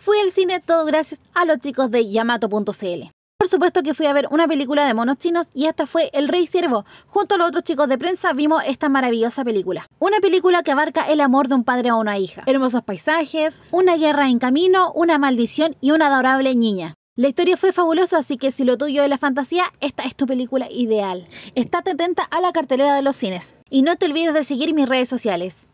Fui al cine todo gracias a los chicos de Yamato.cl. Por supuesto que fui a ver una película de monos chinos y esta fue El Rey Ciervo. Junto a los otros chicos de prensa vimos esta maravillosa película. Una película que abarca el amor de un padre a una hija, hermosos paisajes, una guerra en camino, una maldición y una adorable niña. La historia fue fabulosa, así que si lo tuyo es la fantasía, esta es tu película ideal. Estate atenta a la cartelera de los cines. Y no te olvides de seguir mis redes sociales.